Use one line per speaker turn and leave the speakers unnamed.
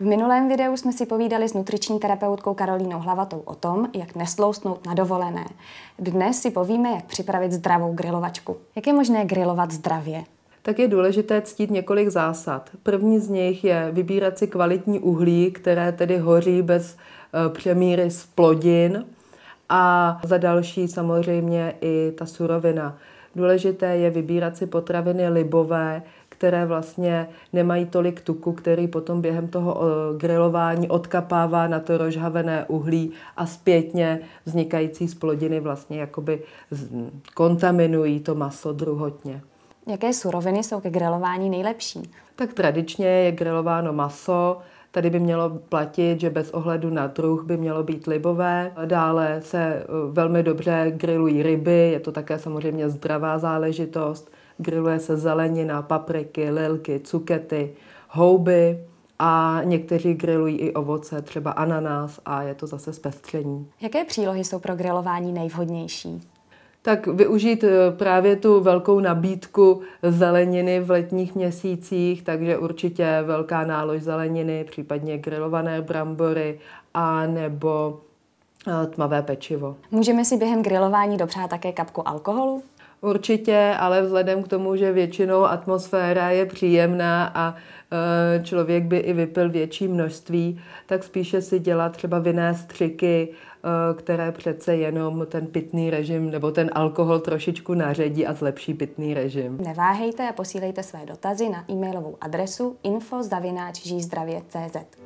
V minulém videu jsme si povídali s nutriční terapeutkou Karolínou Hlavatou o tom, jak nesloustnout na dovolené. Dnes si povíme, jak připravit zdravou grilovačku. Jak je možné grilovat zdravě?
tak je důležité ctít několik zásad. První z nich je vybírat si kvalitní uhlí, které tedy hoří bez eh, přemíry z plodin a za další samozřejmě i ta surovina. Důležité je vybírat si potraviny libové, které vlastně nemají tolik tuku, který potom během toho eh, grilování odkapává na to rozhavené uhlí a zpětně vznikající splodiny vlastně jakoby kontaminují to maso druhotně.
Jaké suroviny jsou ke grilování nejlepší?
Tak tradičně je grilováno maso, Tady by mělo platit, že bez ohledu na druh by mělo být libové. Dále se eh, velmi dobře grilují ryby, je to také samozřejmě zdravá záležitost. Griluje se zelenina, papriky, lilky, cukety, houby a někteří grilují i ovoce, třeba ananás a je to zase zpestření.
Jaké přílohy jsou pro grilování nejvhodnější?
tak využít eh, právě tu velkou nabídku zeleniny v letních měsících, takže určitě velká nálož zeleniny, případně grilované brambory a nebo eh, tmavé pečivo. Můžeme si během grilování dopřát také kapku alkoholu? Určitě, ale vzhledem k tomu, že většinou atmosféra je příjemná a e, člověk by i vypil větší množství, tak spíše si dělat třeba vinné střiky, e, které přece jenom ten pitný režim nebo ten alkohol trošičku naředí a zlepší pitný režim.
Neváhejte a posílejte své dotazy na e-mailovou adresu infozavináčžízdravě.cz.